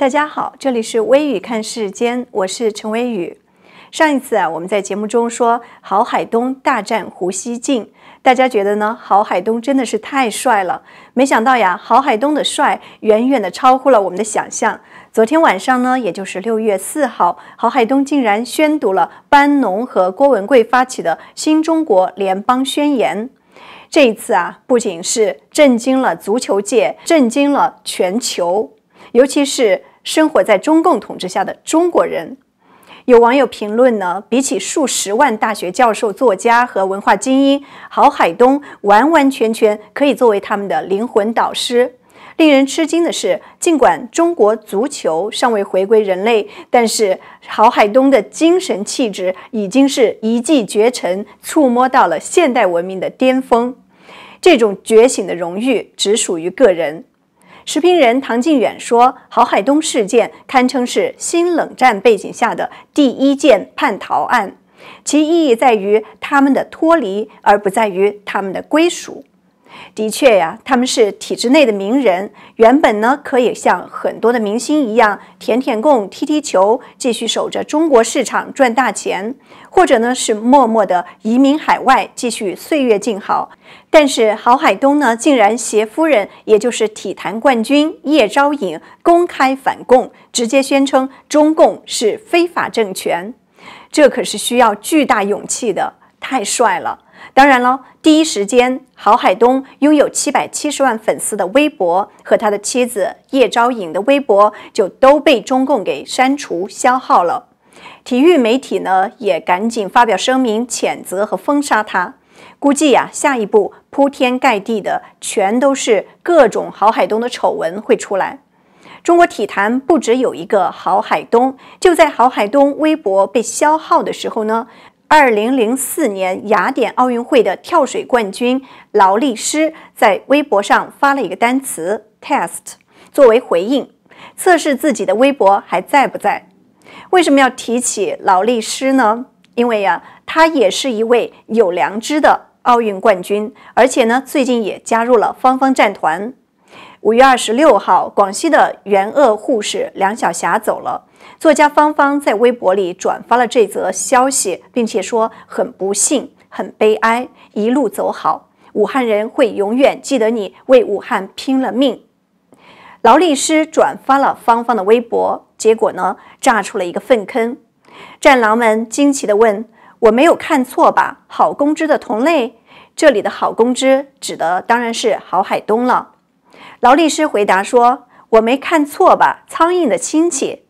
大家好，这里是微雨看世间，我是陈微雨。上一次啊，我们在节目中说郝海东大战胡锡进，大家觉得呢？郝海东真的是太帅了，没想到呀，郝海东的帅远远的超乎了我们的想象。昨天晚上呢，也就是六月四号，郝海东竟然宣读了班农和郭文贵发起的《新中国联邦宣言》。这一次啊，不仅是震惊了足球界，震惊了全球，尤其是。生活在中共统治下的中国人，有网友评论呢，比起数十万大学教授、作家和文化精英，郝海东完完全全可以作为他们的灵魂导师。令人吃惊的是，尽管中国足球尚未回归人类，但是郝海东的精神气质已经是一骑绝尘，触摸到了现代文明的巅峰。这种觉醒的荣誉只属于个人。持平人唐靖远说：“郝海东事件堪称是新冷战背景下的第一件叛逃案，其意义在于他们的脱离，而不在于他们的归属。”的确呀，他们是体制内的名人，原本呢可以像很多的明星一样，舔舔供、踢踢球，继续守着中国市场赚大钱，或者呢是默默地移民海外，继续岁月静好。但是郝海东呢，竟然携夫人，也就是体坛冠军叶钊颖，公开反共，直接宣称中共是非法政权，这可是需要巨大勇气的，太帅了！当然了，第一时间，郝海东拥有七百七十万粉丝的微博和他的妻子叶昭颖的微博就都被中共给删除、消耗了。体育媒体呢也赶紧发表声明，谴责和封杀他。估计呀，下一步铺天盖地的全都是各种郝海东的丑闻会出来。中国体坛不止有一个郝海东，就在郝海东微博被消耗的时候呢。二零零四年雅典奥运会的跳水冠军劳力士在微博上发了一个单词 test 作为回应，测试自己的微博还在不在。为什么要提起劳力士呢？因为呀，他也是一位有良知的奥运冠军，而且呢，最近也加入了方方战团。五月二十六号，广西的援鄂护士梁晓霞走了。作家芳芳在微博里转发了这则消息，并且说：“很不幸，很悲哀，一路走好。武汉人会永远记得你为武汉拼了命。”劳力师转发了芳芳的微博，结果呢，炸出了一个粪坑。战狼们惊奇地问：“我没有看错吧？”好公知的同类，这里的好公知指的当然是郝海东了。劳力师回答说：“我没看错吧？”苍蝇的亲戚。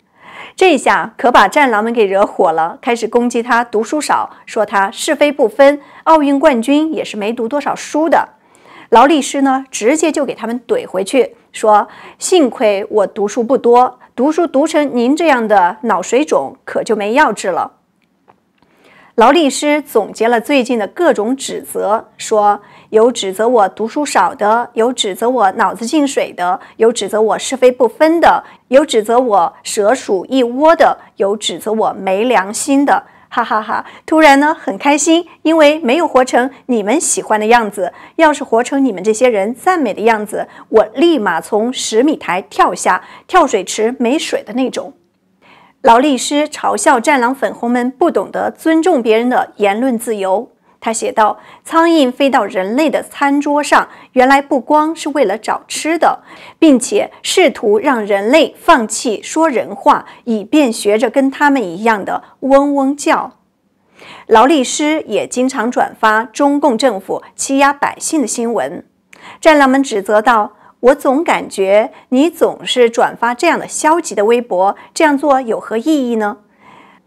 这下可把战狼们给惹火了，开始攻击他读书少，说他是非不分，奥运冠军也是没读多少书的。劳力士呢，直接就给他们怼回去，说幸亏我读书不多，读书读成您这样的脑水肿，可就没药治了。劳力士总结了最近的各种指责，说有指责我读书少的，有指责我脑子进水的，有指责我是非不分的。有指责我蛇鼠一窝的，有指责我没良心的，哈哈哈！突然呢，很开心，因为没有活成你们喜欢的样子。要是活成你们这些人赞美的样子，我立马从十米台跳下，跳水池没水的那种。劳力士嘲笑战狼粉红们不懂得尊重别人的言论自由。他写道：“苍蝇飞到人类的餐桌上，原来不光是为了找吃的，并且试图让人类放弃说人话，以便学着跟他们一样的嗡嗡叫。”劳力师也经常转发中共政府欺压百姓的新闻。战狼们指责道：“我总感觉你总是转发这样的消极的微博，这样做有何意义呢？”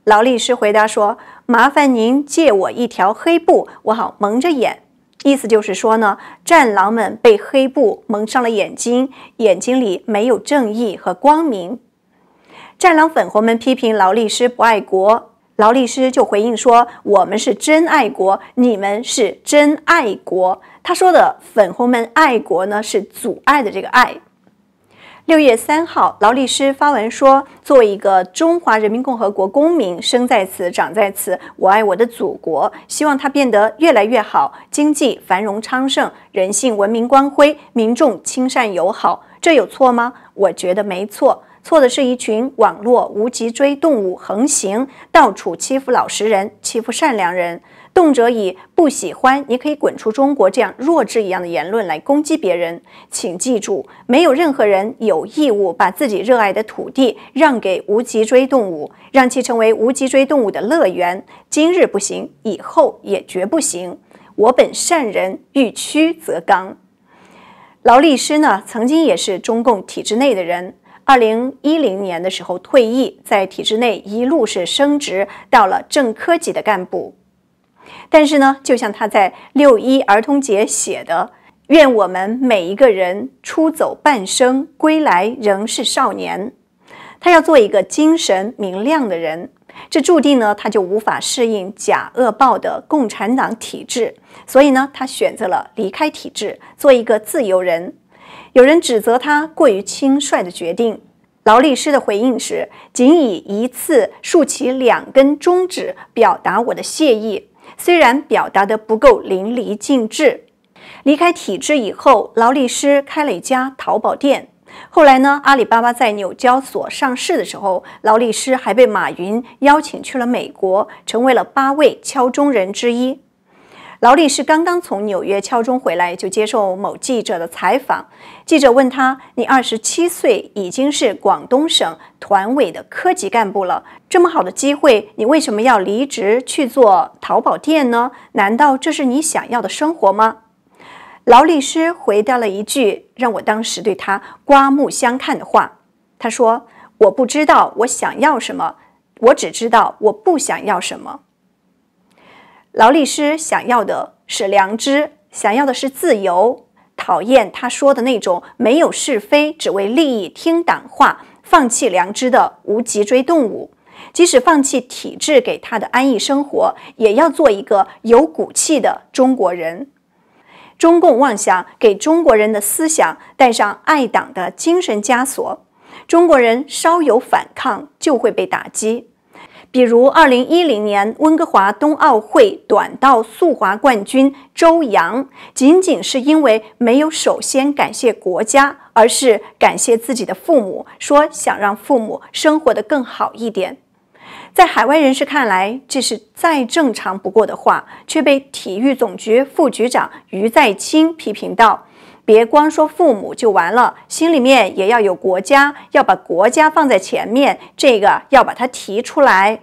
劳力士回答说：“麻烦您借我一条黑布，我好蒙着眼。”意思就是说呢，战狼们被黑布蒙上了眼睛，眼睛里没有正义和光明。战狼粉红们批评劳力士不爱国，劳力士就回应说：“我们是真爱国，你们是真爱国。”他说的粉红们爱国呢，是阻碍的这个爱。六月三号，劳力士发文说：“作为一个中华人民共和国公民，生在此，长在此，我爱我的祖国，希望它变得越来越好，经济繁荣昌盛，人性文明光辉，民众亲善友好，这有错吗？我觉得没错，错的是一群网络无脊椎动物横行，到处欺负老实人，欺负善良人。”动辄以不喜欢你可以滚出中国这样弱智一样的言论来攻击别人，请记住，没有任何人有义务把自己热爱的土地让给无脊椎动物，让其成为无脊椎动物的乐园。今日不行，以后也绝不行。我本善人，欲屈则刚。劳力师呢，曾经也是中共体制内的人。二零一零年的时候退役，在体制内一路是升职，到了正科级的干部。但是呢，就像他在六一儿童节写的：“愿我们每一个人出走半生，归来仍是少年。”他要做一个精神明亮的人，这注定呢，他就无法适应假恶报的共产党体制。所以呢，他选择了离开体制，做一个自由人。有人指责他过于轻率的决定，劳力师的回应是：仅以一次竖起两根中指，表达我的谢意。虽然表达得不够淋漓尽致，离开体制以后，劳力士开了一家淘宝店。后来呢，阿里巴巴在纽交所上市的时候，劳力士还被马云邀请去了美国，成为了八位敲钟人之一。劳力士刚刚从纽约敲钟回来，就接受某记者的采访。记者问他：“你二十七岁，已经是广东省团委的科级干部了，这么好的机会，你为什么要离职去做淘宝店呢？难道这是你想要的生活吗？”劳力士回答了一句让我当时对他刮目相看的话：“他说我不知道我想要什么，我只知道我不想要什么。”劳力士想要的是良知，想要的是自由，讨厌他说的那种没有是非、只为利益听党话、放弃良知的无脊椎动物。即使放弃体制给他的安逸生活，也要做一个有骨气的中国人。中共妄想给中国人的思想带上爱党的精神枷锁，中国人稍有反抗就会被打击。比如，二零一零年温哥华冬奥会短道速滑冠军周洋，仅仅是因为没有首先感谢国家，而是感谢自己的父母，说想让父母生活得更好一点。在海外人士看来，这是再正常不过的话，却被体育总局副局长于再清批评到。别光说父母就完了，心里面也要有国家，要把国家放在前面，这个要把它提出来。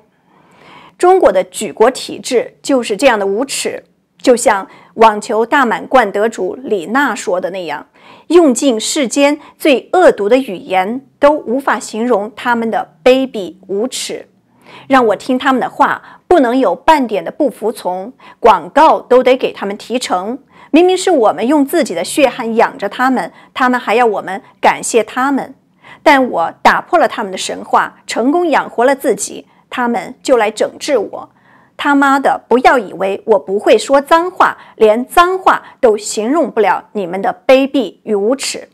中国的举国体制就是这样的无耻，就像网球大满贯得主李娜说的那样，用尽世间最恶毒的语言都无法形容他们的卑鄙无耻。让我听他们的话，不能有半点的不服从，广告都得给他们提成。明明是我们用自己的血汗养着他们，他们还要我们感谢他们。但我打破了他们的神话，成功养活了自己，他们就来整治我。他妈的，不要以为我不会说脏话，连脏话都形容不了你们的卑鄙与无耻。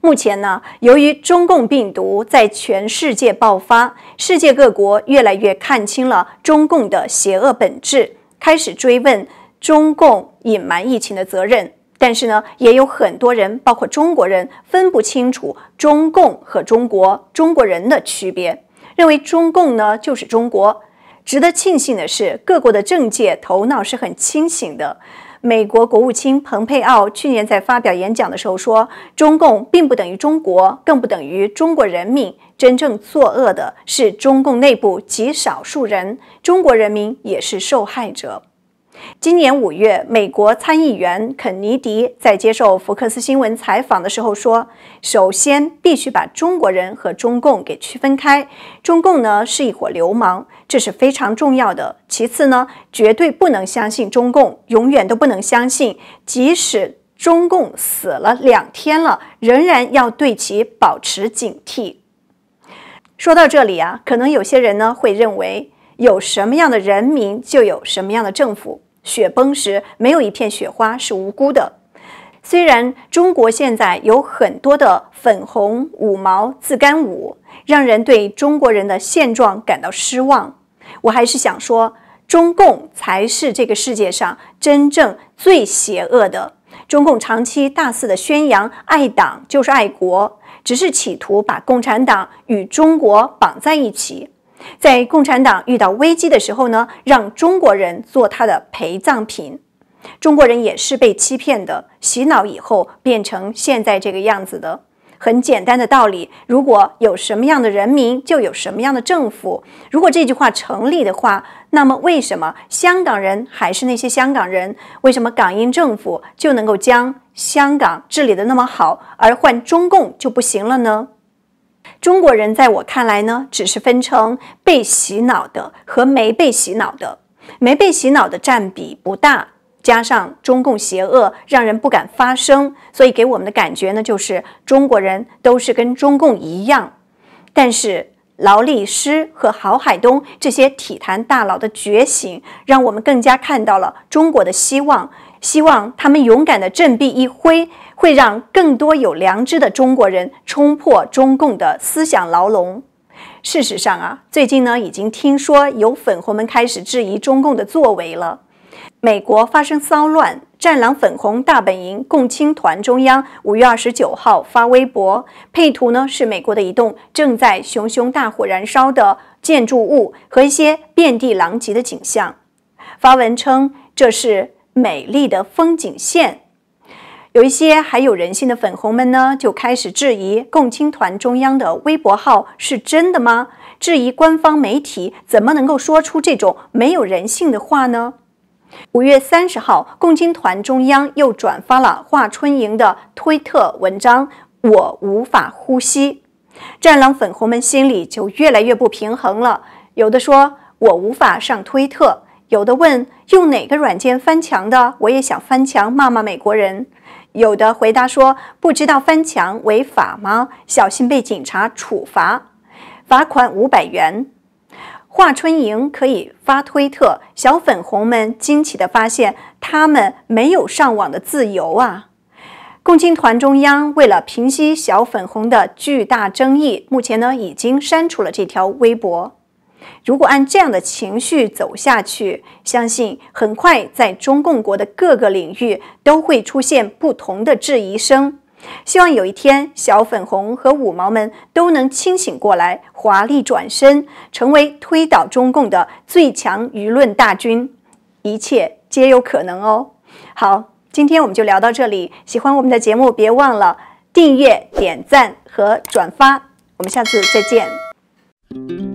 目前呢，由于中共病毒在全世界爆发，世界各国越来越看清了中共的邪恶本质，开始追问。中共隐瞒疫情的责任，但是呢，也有很多人，包括中国人，分不清楚中共和中国、中国人的区别，认为中共呢就是中国。值得庆幸的是，各国的政界头脑是很清醒的。美国国务卿蓬佩奥去年在发表演讲的时候说，中共并不等于中国，更不等于中国人民。真正作恶的是中共内部极少数人，中国人民也是受害者。今年五月，美国参议员肯尼迪在接受福克斯新闻采访的时候说：“首先，必须把中国人和中共给区分开。中共呢是一伙流氓，这是非常重要的。其次呢，绝对不能相信中共，永远都不能相信。即使中共死了两天了，仍然要对其保持警惕。”说到这里啊，可能有些人呢会认为，有什么样的人民，就有什么样的政府。雪崩时没有一片雪花是无辜的。虽然中国现在有很多的粉红五毛自干舞，让人对中国人的现状感到失望，我还是想说，中共才是这个世界上真正最邪恶的。中共长期大肆的宣扬爱党就是爱国，只是企图把共产党与中国绑在一起。在共产党遇到危机的时候呢，让中国人做他的陪葬品。中国人也是被欺骗的，洗脑以后变成现在这个样子的。很简单的道理，如果有什么样的人民，就有什么样的政府。如果这句话成立的话，那么为什么香港人还是那些香港人？为什么港英政府就能够将香港治理的那么好，而换中共就不行了呢？中国人在我看来呢，只是分成被洗脑的和没被洗脑的，没被洗脑的占比不大，加上中共邪恶，让人不敢发声，所以给我们的感觉呢，就是中国人都是跟中共一样。但是劳力师和郝海东这些体坛大佬的觉醒，让我们更加看到了中国的希望。希望他们勇敢的振臂一挥，会让更多有良知的中国人冲破中共的思想牢笼。事实上啊，最近呢已经听说有粉红们开始质疑中共的作为了。美国发生骚乱，战狼粉红大本营共青团中央五月二十九号发微博，配图呢是美国的一栋正在熊熊大火燃烧的建筑物和一些遍地狼藉的景象。发文称这是。美丽的风景线，有一些还有人性的粉红们呢，就开始质疑共青团中央的微博号是真的吗？质疑官方媒体怎么能够说出这种没有人性的话呢？五月三十号，共青团中央又转发了华春莹的推特文章，我无法呼吸。战狼粉红们心里就越来越不平衡了，有的说我无法上推特。有的问用哪个软件翻墙的？我也想翻墙骂骂美国人。有的回答说不知道翻墙违法吗？小心被警察处罚，罚款五百元。华春莹可以发推特，小粉红们惊奇地发现他们没有上网的自由啊！共青团中央为了平息小粉红的巨大争议，目前呢已经删除了这条微博。如果按这样的情绪走下去，相信很快在中共国的各个领域都会出现不同的质疑声。希望有一天，小粉红和五毛们都能清醒过来，华丽转身，成为推倒中共的最强舆论大军。一切皆有可能哦。好，今天我们就聊到这里。喜欢我们的节目，别忘了订阅、点赞和转发。我们下次再见。